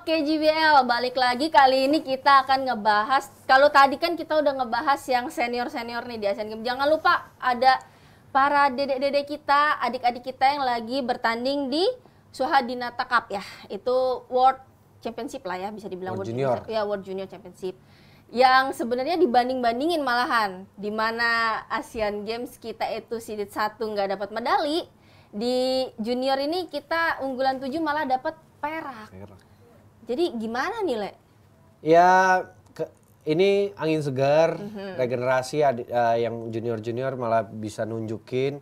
Oke JBL, balik lagi kali ini kita akan ngebahas Kalau tadi kan kita udah ngebahas yang senior-senior nih di Asian Games Jangan lupa ada para dedek-dedek kita, adik-adik kita yang lagi bertanding di Suhadinata Cup ya Itu World Championship lah ya, bisa dibilang World, World Junior Ya, World Junior Championship yang sebenarnya dibanding-bandingin malahan dimana Asian Games kita itu seeded satu nggak dapat medali di junior ini kita unggulan 7 malah dapat perak. perak jadi gimana nih, Le? Ya ke, ini angin segar, mm-hmm. regenerasi uh, yang junior-junior malah bisa nunjukin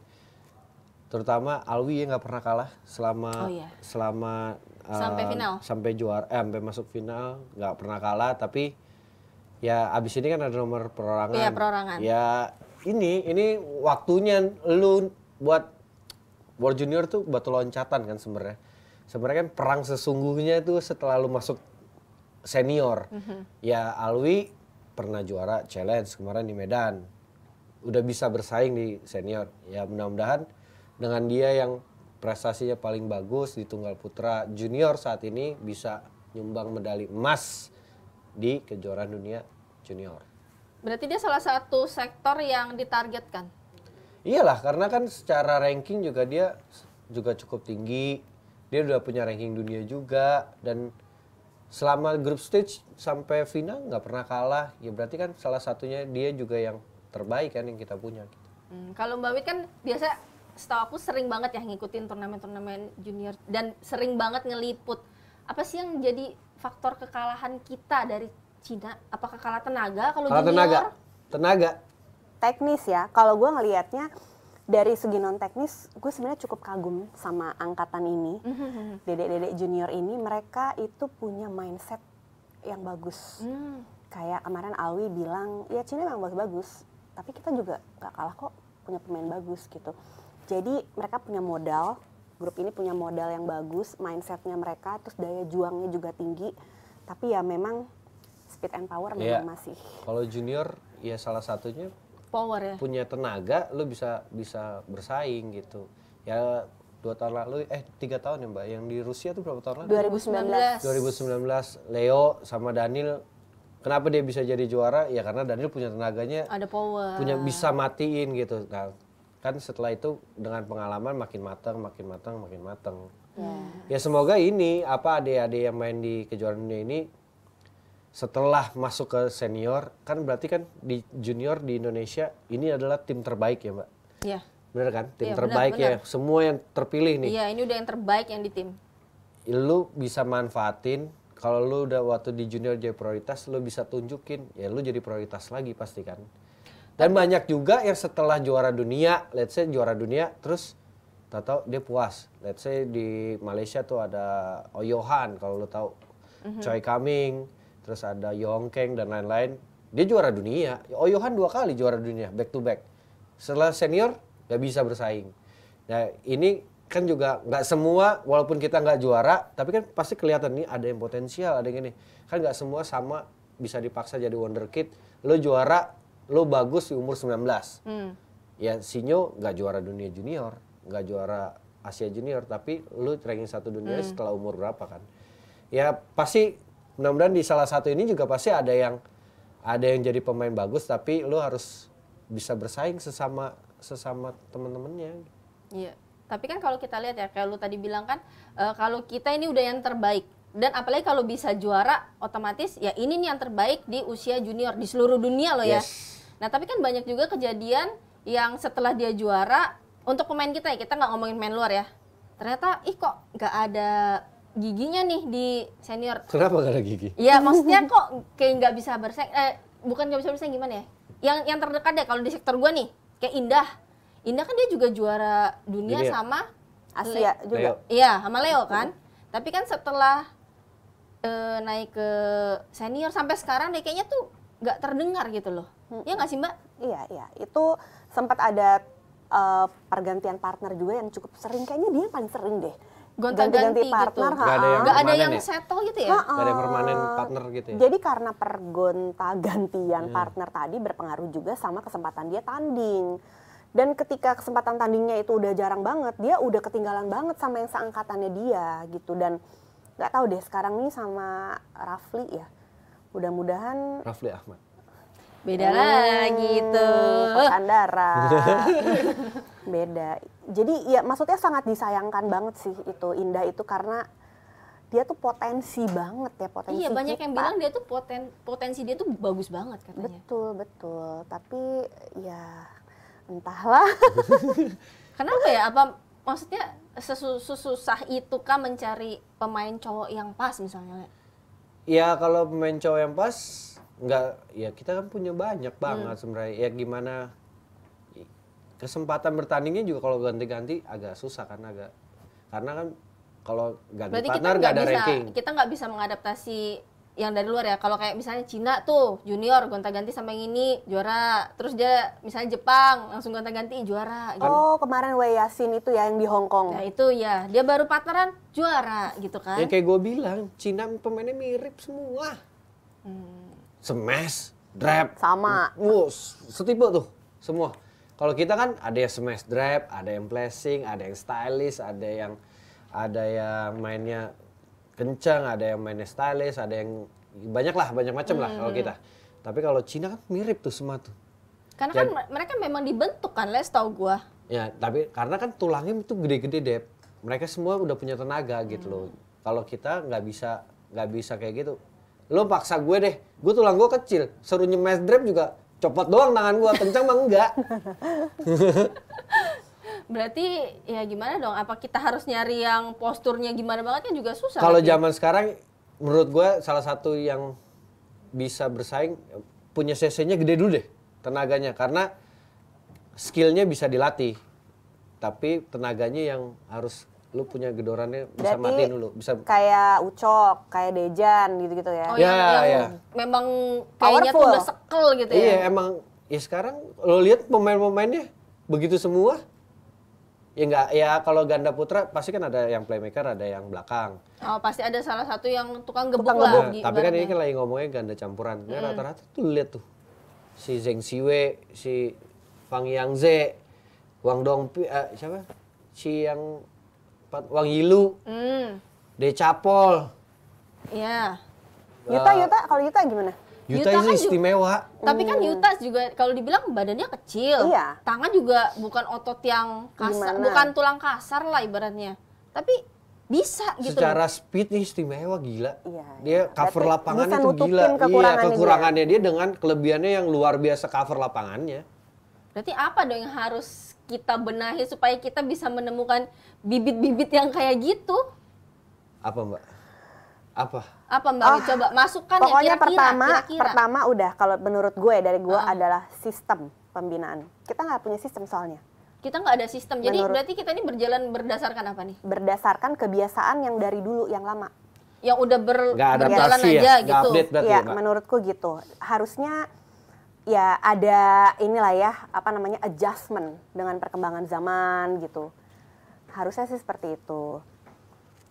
terutama Alwi yang nggak pernah kalah selama oh, iya. selama uh, sampai final sampai juara eh, sampai masuk final nggak pernah kalah tapi ya abis ini kan ada nomor perorangan iya perorangan ya ini ini waktunya lu buat World Junior tuh batu loncatan kan sebenarnya sebenarnya kan perang sesungguhnya itu setelah lu masuk senior. Mm -hmm. Ya Alwi pernah juara challenge kemarin di Medan. Udah bisa bersaing di senior. Ya mudah-mudahan dengan dia yang prestasinya paling bagus di tunggal putra junior saat ini bisa nyumbang medali emas di kejuaraan dunia junior. Berarti dia salah satu sektor yang ditargetkan. Iyalah, karena kan secara ranking juga dia juga cukup tinggi dia udah punya ranking dunia juga dan selama grup stage sampai final nggak pernah kalah ya berarti kan salah satunya dia juga yang terbaik kan yang kita punya gitu. hmm, kalau Mbak Wit kan biasa setahu aku sering banget ya ngikutin turnamen-turnamen junior dan sering banget ngeliput apa sih yang jadi faktor kekalahan kita dari Cina apakah kalah tenaga kalau junior tenaga tenaga teknis ya kalau gue ngelihatnya dari segi non teknis, gue sebenarnya cukup kagum sama angkatan ini, mhm, mhm. dedek-dedek junior ini, mereka itu punya mindset yang bagus. mm. Kayak kemarin Alwi bilang, ya Cina memang bagus-bagus, tapi kita juga gak kalah kok punya pemain bagus gitu. Jadi mereka punya modal, grup ini punya modal yang bagus, mindsetnya mereka, terus daya juangnya juga tinggi. Tapi ya memang speed and power yeah. memang iya. masih. Kalau junior, ya salah satunya power ya punya tenaga lu bisa bisa bersaing gitu ya dua tahun lalu eh tiga tahun ya mbak yang di Rusia tuh berapa tahun lalu 2019 2019 Leo sama Daniel kenapa dia bisa jadi juara ya karena Daniel punya tenaganya ada power punya bisa matiin gitu nah kan setelah itu dengan pengalaman makin matang makin matang makin matang yeah. ya semoga ini apa adik-adik yang main di kejuaraan dunia ini setelah masuk ke senior kan berarti kan di junior di Indonesia ini adalah tim terbaik ya mbak iya benar kan tim iya, ya, terbaik bener, bener. ya semua yang terpilih nih iya ini udah yang terbaik yang di tim lu bisa manfaatin kalau lu udah waktu di junior jadi prioritas lu bisa tunjukin ya lu jadi prioritas lagi pasti kan dan Tapi, banyak juga yang setelah juara dunia let's say juara dunia terus tahu dia puas let's say di Malaysia tuh ada Oyohan kalau lu tahu mm -hmm. Choi Kaming terus ada Yongkeng dan lain-lain. Dia juara dunia. Oh Johan dua kali juara dunia back to back. Setelah senior gak bisa bersaing. Nah ini kan juga gak semua walaupun kita gak juara tapi kan pasti kelihatan nih ada yang potensial ada yang ini kan gak semua sama bisa dipaksa jadi wonder kid. lo juara lo bagus di umur 19 hmm. ya Sinyo gak juara dunia junior gak juara Asia junior tapi lo ranking satu dunia hmm. setelah umur berapa kan ya pasti mudah-mudahan di salah satu ini juga pasti ada yang ada yang jadi pemain bagus tapi lu harus bisa bersaing sesama sesama temen-temennya. Iya. Tapi kan kalau kita lihat ya kayak lu tadi bilang kan e, kalau kita ini udah yang terbaik dan apalagi kalau bisa juara otomatis ya ini nih yang terbaik di usia junior di seluruh dunia loh ya. Nah, tapi kan banyak juga kejadian yang setelah dia juara untuk pemain kita ya kita nggak ngomongin main luar ya. Ternyata ih kok nggak ada giginya nih di senior. Kenapa gak ada gigi? Iya, maksudnya kok kayak nggak bisa bersaing, eh, bukan nggak bisa bersaing gimana ya? Yang yang terdekat deh kalau di sektor gua nih, kayak Indah. Indah kan dia juga juara dunia Gini. Iya. sama Asia Le juga. Iya, sama Leo kan. Tapi kan setelah eh, naik ke senior sampai sekarang deh kayaknya tuh nggak terdengar gitu loh. Hmm. Ya nggak sih Mbak? Iya, iya. Itu sempat ada uh, pergantian partner juga yang cukup sering. Kayaknya dia yang paling sering deh gonta-ganti partner, gitu. Gak ada yang, gak ada yang ya? settle gitu ya? Gak ada yang permanen partner gitu ya? Jadi karena pergonta-gantian hmm. partner tadi berpengaruh juga sama kesempatan dia tanding. Dan ketika kesempatan tandingnya itu udah jarang banget, dia udah ketinggalan banget sama yang seangkatannya dia gitu. Dan nggak tahu deh sekarang nih sama Rafli ya, mudah-mudahan... Rafli Ahmad. Beda hmm, lagi tuh. Andara. beda jadi ya maksudnya sangat disayangkan banget sih itu Indah itu karena dia tuh potensi banget ya potensi iya banyak kita. yang bilang dia tuh poten potensi dia tuh bagus banget katanya betul betul tapi ya entahlah kenapa ya apa maksudnya sesusah itu kan mencari pemain cowok yang pas misalnya ya kalau pemain cowok yang pas nggak ya kita kan punya banyak banget hmm. sebenarnya ya gimana kesempatan bertandingnya juga kalau ganti-ganti agak susah karena agak karena kan kalau ganti Berarti partner nggak ada bisa, ranking. Kita nggak bisa mengadaptasi yang dari luar ya. Kalau kayak misalnya Cina tuh junior gonta-ganti sama yang ini juara, terus dia misalnya Jepang langsung gonta-ganti juara. Kan gitu. Oh kemarin Wei Yasin itu ya yang di Hong Kong. Nah itu ya dia baru partneran juara gitu kan. Ya kayak gue bilang Cina pemainnya mirip semua. Hmm. Smash, drap, sama. Wus, setipe tuh semua kalau kita kan ada yang smash drive, ada yang blessing, ada yang stylish, ada yang ada yang mainnya kencang, ada yang mainnya stylish, ada yang banyak lah, banyak macam hmm. lah kalau hmm. kita. Tapi kalau Cina kan mirip tuh semua tuh. Karena Jadi, kan mereka memang dibentuk kan, Les tau gua. Ya, tapi karena kan tulangnya itu gede-gede deh. Mereka semua udah punya tenaga gitu hmm. loh. Kalau kita nggak bisa nggak bisa kayak gitu. Lo paksa gue deh, gue tulang gue kecil, seru nyemes drive juga copot doang tangan gua kencang mah enggak berarti ya gimana dong apa kita harus nyari yang posturnya gimana banget kan juga susah kalau zaman sekarang menurut gua salah satu yang bisa bersaing punya cc-nya gede dulu deh tenaganya karena skillnya bisa dilatih tapi tenaganya yang harus lu punya gedorannya bisa Berarti matiin dulu bisa kayak ucok kayak dejan gitu gitu ya oh, ya, iya, yang, ya. memang kayaknya tuh udah sekel gitu iya, ya iya emang ya sekarang lo lihat pemain-pemainnya begitu semua ya nggak ya kalau ganda putra pasti kan ada yang playmaker ada yang belakang oh pasti ada salah satu yang tukang gebuk tukang lah nah, tapi kan ini kan lagi ngomongnya ganda campuran kan rata-rata tuh lihat tuh si Zeng Siwe si Fang Yangze Wang Dong uh, eh, siapa si yang Wangilu, mm. Decapol. Iya. Yuta, Yuta, kalau Yuta gimana? Yuta, Yuta kan istimewa. Juga, tapi kan hmm. Yuta juga kalau dibilang badannya kecil. Iya. Tangan juga bukan otot yang kasar, Gimana? bukan tulang kasar lah ibaratnya. Tapi bisa gitu. Secara loh. speed nih istimewa gila. Iya. iya. Dia cover Berarti lapangan itu gila. Kekurangannya iya, kekurangannya dia. dia dengan kelebihannya yang luar biasa cover lapangannya. Berarti apa dong yang harus kita benahi supaya kita bisa menemukan bibit-bibit yang kayak gitu? Apa mbak? Apa? Apa mbak? Oh, Coba masukkan ya pokoknya ya kira-kira. Pertama, kira -kira. pertama udah kalau menurut gue ya, dari gue uh. adalah sistem pembinaan. Kita nggak punya sistem soalnya. Kita nggak ada sistem. Jadi berarti kita ini berjalan berdasarkan apa nih? Berdasarkan kebiasaan yang dari dulu yang lama yang udah ber, berjalan ya? aja gitu. ya. gitu. ya menurutku gitu. Harusnya ya ada inilah ya apa namanya adjustment dengan perkembangan zaman gitu harusnya sih seperti itu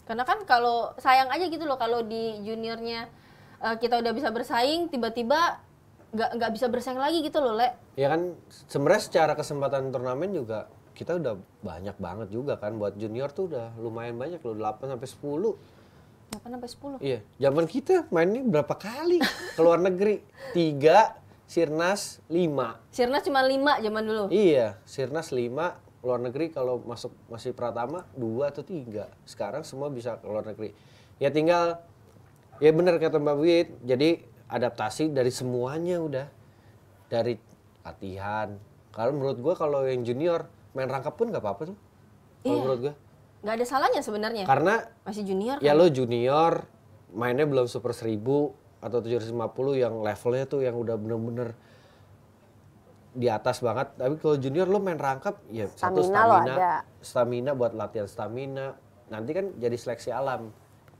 karena kan kalau sayang aja gitu loh kalau di juniornya eh, kita udah bisa bersaing tiba-tiba nggak nggak bisa bersaing lagi gitu loh le ya kan sebenarnya secara kesempatan turnamen juga kita udah banyak banget juga kan buat junior tuh udah lumayan banyak loh 8 sampai 10 8 sampai 10. Iya, zaman kita mainnya berapa kali ke luar negeri? tiga Sirnas 5. Sirnas cuma 5 zaman dulu. Iya, Sirnas 5 luar negeri kalau masuk masih Pratama 2 atau 3. Sekarang semua bisa ke luar negeri. Ya tinggal ya benar kata Mbak Wit, jadi adaptasi dari semuanya udah. Dari latihan. Kalau menurut gua kalau yang junior main rangkap pun nggak apa-apa tuh. Kalau iya. menurut gua. Nggak ada salahnya sebenarnya. Karena masih junior. Ya kan? lo junior, mainnya belum super seribu atau 750 yang levelnya tuh yang udah bener-bener di atas banget. Tapi kalau junior lo main rangkap ya stamina satu stamina, stamina buat latihan stamina. Nanti kan jadi seleksi alam.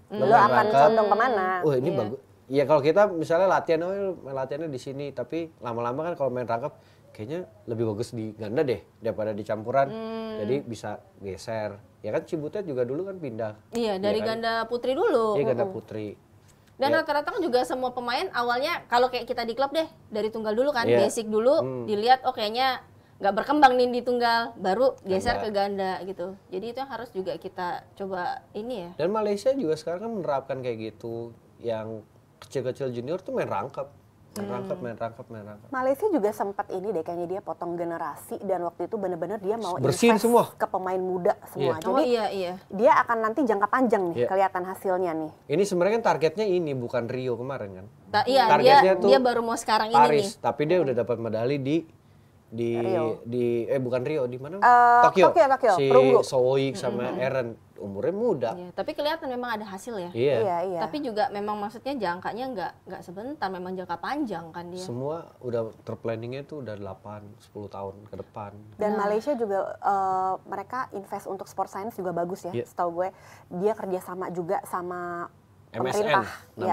Hmm, lo, lo akan rangkap, condong kemana? Wah oh, ini yeah. bagus. Ya kalau kita misalnya latihan, oh, latihannya di sini, tapi lama-lama kan kalau main rangkap kayaknya lebih bagus di ganda deh daripada di campuran. Hmm. Jadi bisa geser. Ya kan Cibutet juga dulu kan pindah. Iya, iya dari ya kan? ganda putri dulu. Iya, ganda putri. Dan yeah. rata-rata juga semua pemain awalnya kalau kayak kita di klub deh dari tunggal dulu kan yeah. basic dulu hmm. dilihat oh kayaknya nggak berkembang nih di tunggal baru geser iya. ke ganda gitu jadi itu yang harus juga kita coba ini ya dan Malaysia juga sekarang kan menerapkan kayak gitu yang kecil-kecil junior tuh main rangkap main rangkap main rangkap main rangkap Malaysia juga sempat ini deh kayaknya dia potong generasi dan waktu itu benar-benar dia mau bersihin semua ke pemain muda semua yeah. jadi oh, iya, iya. dia akan nanti jangka panjang nih yeah. kelihatan hasilnya nih ini sebenarnya kan targetnya ini bukan Rio kemarin kan Ta iya targetnya dia, tuh dia baru mau sekarang Paris, ini nih tapi dia udah dapat medali di di Rio. di eh bukan Rio di mana uh, Tokyo Tokyo, Tokyo. si Sowoik sama -hmm. Aaron umurnya muda. Ya, tapi kelihatan memang ada hasil ya. Iya. iya, iya. Tapi juga memang maksudnya jangkanya nggak nggak sebentar, memang jangka panjang kan dia. Semua udah terplanningnya itu udah 8 10 tahun ke depan. Dan nah. Malaysia juga uh, mereka invest untuk sport science juga bagus ya, yeah. setahu gue. Dia kerja sama juga sama MSN, iya.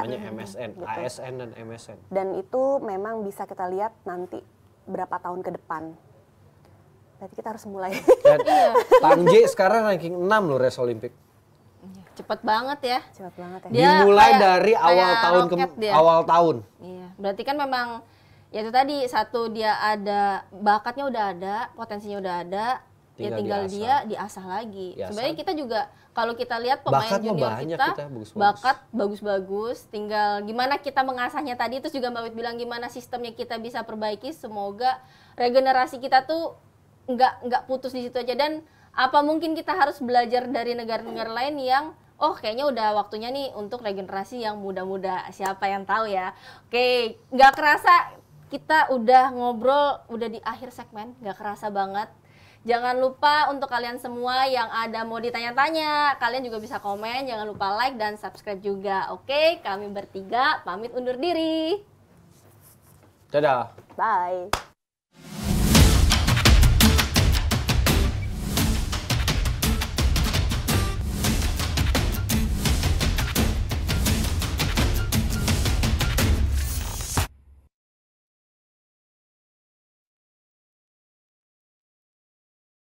namanya ya. MSN, gitu. ASN dan MSN. Dan itu memang bisa kita lihat nanti berapa tahun ke depan berarti kita harus mulai. Dan iya. sekarang ranking 6 loh res Olimpik. Iya, cepet banget ya. Cepet banget ya. Dia Dimulai kayak, dari awal tahun ke dia. awal tahun. Iya. Berarti kan memang ya itu tadi satu dia ada bakatnya udah ada, potensinya udah ada, tinggal ya tinggal dia diasah lagi. Di Sebenarnya kita juga kalau kita lihat pemain Bakatnya junior kita, kita bagus -bagus. bakat bagus-bagus, tinggal gimana kita mengasahnya tadi terus juga Mbak Wit bilang gimana sistemnya kita bisa perbaiki semoga regenerasi kita tuh nggak nggak putus di situ aja dan apa mungkin kita harus belajar dari negara-negara lain yang oh kayaknya udah waktunya nih untuk regenerasi yang muda-muda siapa yang tahu ya oke nggak kerasa kita udah ngobrol udah di akhir segmen nggak kerasa banget Jangan lupa untuk kalian semua yang ada mau ditanya-tanya, kalian juga bisa komen, jangan lupa like dan subscribe juga. Oke, kami bertiga pamit undur diri. Dadah. Bye.